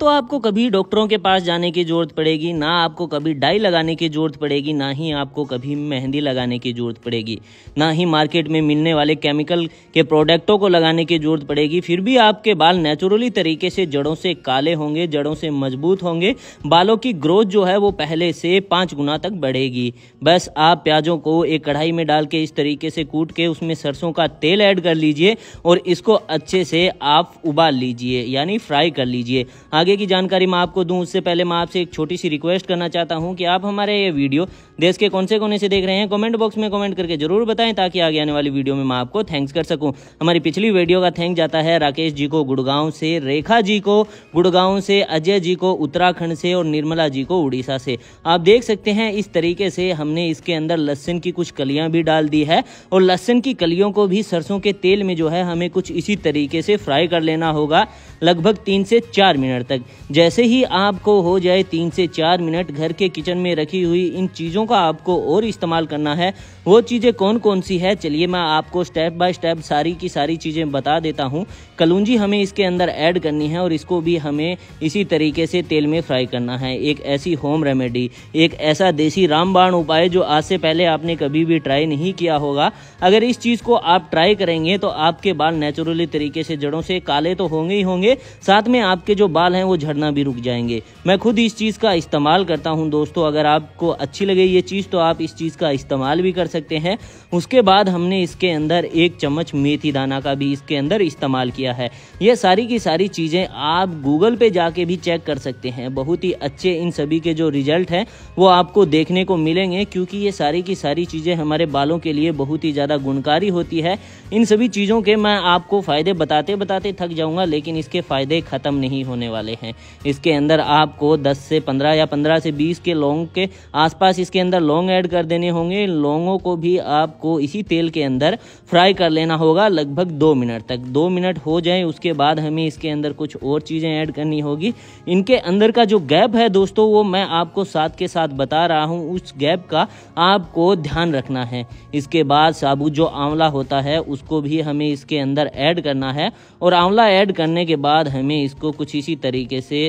तो आपको कभी डॉक्टरों के पास जाने की ज़रूरत पड़ेगी ना आपको कभी डाई लगाने की ज़रूरत पड़ेगी ना ही आपको कभी मेहंदी लगाने की ज़रूरत पड़ेगी ना ही मार्केट में मिलने वाले केमिकल के प्रोडक्टों को लगाने की ज़रूरत पड़ेगी फिर भी आपके बाल नेचुरली तरीके से जड़ों से काले होंगे जड़ों से मजबूत होंगे बालों की ग्रोथ जो है वो पहले से पाँच गुना तक बढ़ेगी बस आप प्याजों को एक कढ़ाई में डाल के इस तरीके से कूट के उसमें सरसों का तेल ऐड कर लीजिए और इसको अच्छे से आप उबाल लीजिए यानी फ्राई कर लीजिए आगे आगे की जानकारी मैं आपको दूं उससे पहले मैं आपसे एक छोटी सी रिक्वेस्ट करना चाहता हूं कि आप हमारे ये वीडियो देश के कौन से कोने से देख रहे हैं कमेंट बॉक्स में कमेंट करके जरूर बताएं ताकि आगे आने वाली वीडियो में मैं आपको थैंक्स कर सकूं हमारी पिछली वीडियो का थैंक जाता है राकेश जी को गुड़गांव से रेखा जी को गुड़गांव से अजय जी को उत्तराखंड से और निर्मला जी को उड़ीसा से आप देख सकते हैं इस तरीके से हमने इसके अंदर लहसन की कुछ कलियाँ भी डाल दी है और लहसन की कलियों को भी सरसों के तेल में जो है हमें कुछ इसी तरीके से फ्राई कर लेना होगा लगभग तीन से चार मिनट तक प्याज जैसे ही आपको हो जाए तीन से चार मिनट घर के किचन में रखी हुई इन चीज़ों का आपको और इस्तेमाल करना है वो चीज़ें कौन कौन सी है चलिए मैं आपको स्टेप बाय स्टेप सारी की सारी चीज़ें बता देता हूँ कलूंजी हमें इसके अंदर ऐड करनी है और इसको भी हमें इसी तरीके से तेल में फ्राई करना है एक ऐसी होम रेमेडी एक ऐसा देसी रामबाण उपाय जो आज से पहले आपने कभी भी ट्राई नहीं किया होगा अगर इस चीज़ को आप ट्राई करेंगे तो आपके बाल नेचुरली तरीके से जड़ों से काले तो होंगे ही होंगे साथ में आपके जो बाल हैं वो झड़ना भी रुक जाएंगे मैं खुद इस चीज़ का इस्तेमाल करता हूँ दोस्तों अगर आपको अच्छी लगे ये चीज़ तो आप इस चीज़ का इस्तेमाल भी कर सकते हैं उसके बाद हमने इसके अंदर एक चम्मच मेथी दाना का भी इसके अंदर इस्तेमाल किया है ये सारी की सारी चीज़ें आप गूगल पर जाके भी चेक कर सकते हैं बहुत ही अच्छे इन सभी के जो रिजल्ट हैं वो आपको देखने को मिलेंगे क्योंकि ये सारी की सारी चीज़ें हमारे बालों के लिए बहुत ही ज़्यादा गुणकारी होती है इन सभी चीज़ों के मैं आपको फ़ायदे बताते बताते थक जाऊंगा लेकिन इसके फ़ायदे ख़त्म नहीं होने वाले हैं इसके अंदर आपको 10 से 15 या 15 से 20 के लौंग के आसपास इसके अंदर लौंग ऐड कर देने होंगे लौंगों को भी आपको इसी तेल के अंदर फ्राई कर लेना होगा लगभग दो मिनट तक दो मिनट हो जाए उसके बाद हमें इसके अंदर कुछ और चीज़ें ऐड करनी होगी इनके अंदर का जो गैप है दोस्तों वो मैं आपको साथ के साथ बता रहा हूँ उस गैप का आपको ध्यान रखना है इसके बाद साबुत जो आंवला होता है उसको भी हमें इसके अंदर ऐड करना है और आंवला ऐड करने के बाद हमें इसको कुछ इसी तरीके तरीके से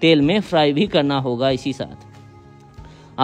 तेल में फ्राई भी करना होगा इसी साथ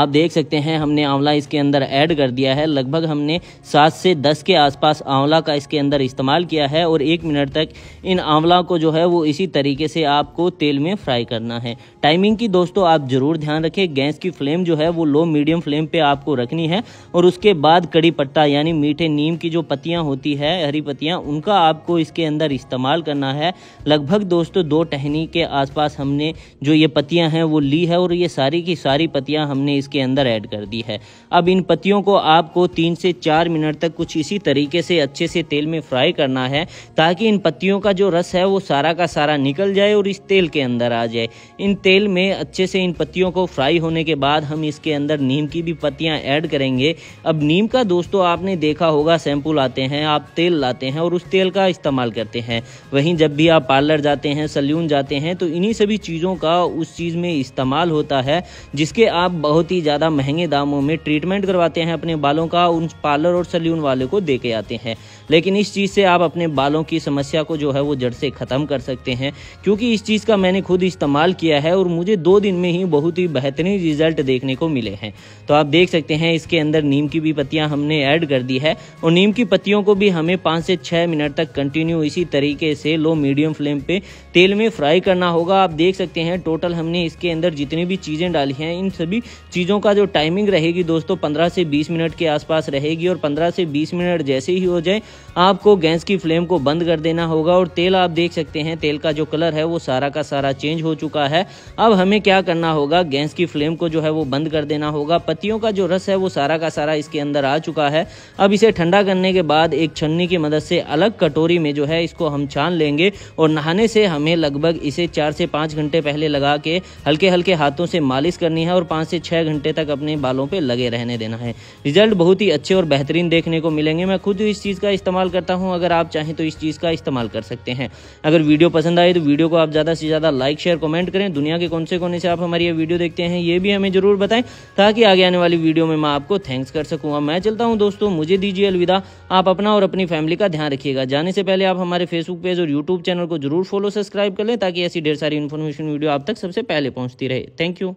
आप देख सकते हैं हमने आंवला इसके अंदर ऐड कर दिया है लगभग हमने सात से दस के आसपास आंवला का इसके अंदर इस्तेमाल किया है और एक मिनट तक इन आंवला को जो है वो इसी तरीके से आपको तेल में फ्राई करना है टाइमिंग की दोस्तों आप ज़रूर ध्यान रखें गैस की फ्लेम जो है वो लो मीडियम फ्लेम पर आपको रखनी है और उसके बाद कड़ी पत्ता यानी मीठे नीम की जो पत्तियाँ होती है हरी पत्तियाँ उनका आपको इसके अंदर इस्तेमाल करना है लगभग दोस्तों दो टहनी के आसपास हमने जो ये पत्तियाँ हैं वो ली है और ये सारी की सारी पत्तियाँ हमने इसके अंदर ऐड कर दी है अब इन पत्तियों को आपको तीन से चार मिनट तक कुछ इसी तरीके से अच्छे से तेल में फ्राई करना है ताकि इन पत्तियों का जो रस है वो सारा का सारा निकल जाए और इस तेल के अंदर आ जाए इन तेल में अच्छे से इन पत्तियों को फ्राई होने के बाद हम इसके अंदर नीम की भी पत्तियाँ ऐड करेंगे अब नीम का दोस्तों आपने देखा होगा सैंपल लाते हैं आप तेल लाते हैं और उस तेल का इस्तेमाल करते हैं वहीं जब भी आप पार्लर जाते हैं सलून जाते हैं तो इन्हीं सभी चीज़ों का उस चीज़ में इस्तेमाल होता है जिसके आप बहुत ही ही ज़्यादा महंगे दामों में ट्रीटमेंट करवाते हैं अपने बालों का उन पार्लर और सैल्यून वाले को दे के आते हैं लेकिन इस चीज़ से आप अपने बालों की समस्या को जो है वो जड़ से ख़त्म कर सकते हैं क्योंकि इस चीज़ का मैंने खुद इस्तेमाल किया है और मुझे दो दिन में ही बहुत ही बेहतरीन रिजल्ट देखने को मिले हैं तो आप देख सकते हैं इसके अंदर नीम की भी पत्तियाँ हमने ऐड कर दी है और नीम की पत्तियों को भी हमें पाँच से छः मिनट तक कंटिन्यू इसी तरीके से लो मीडियम फ्लेम पे तेल में फ्राई करना होगा आप देख सकते हैं टोटल हमने इसके अंदर जितनी भी चीज़ें डाली हैं इन सभी चीज़ों का जो टाइमिंग रहेगी दोस्तों पंद्रह से बीस मिनट के आसपास रहेगी और पंद्रह से बीस मिनट जैसे ही हो जाए आपको गैस की फ्लेम को बंद कर देना होगा और तेल आप देख सकते हैं तेल का जो कलर है वो सारा का सारा चेंज हो चुका है अब हमें क्या करना होगा गैस की फ्लेम को जो है वो बंद कर देना होगा पत्तियों का जो रस है वो सारा का सारा इसके अंदर आ चुका है अब इसे ठंडा करने के बाद एक छन्नी की मदद से अलग कटोरी में जो है इसको हम छान लेंगे और नहाने से हमें लगभग इसे चार से पाँच घंटे पहले लगा के हल्के हल्के हाथों से मालिश करनी है और पाँच से छः घंटे तक अपने बालों पर लगे रहने देना है रिजल्ट बहुत ही अच्छे और बेहतरीन देखने को मिलेंगे मैं खुद इस चीज़ का इस्तेमाल करता हूँ अगर आप चाहें तो इस चीज़ का इस्तेमाल कर सकते हैं अगर वीडियो पसंद आए तो वीडियो को आप ज़्यादा से ज़्यादा लाइक शेयर कमेंट करें दुनिया के कौन से कोने से आप हमारी ये वीडियो देखते हैं ये भी हमें ज़रूर बताएं ताकि आगे आने वाली वीडियो में मैं आपको थैंक्स कर सकूँ मैं चलता हूँ दोस्तों मुझे दीजिए अलविदा आप अपना और अपनी फैमिली का ध्यान रखिएगा जाने से पहले आप हमारे फेसबुक पेज और यूट्यूब चैनल को जरूर फॉलो सब्सक्राइब कर लें ताकि ऐसी ढेर सारी इन्फॉर्मेशन वीडियो आप तक सबसे पहले पहुँचती रहे थैंक यू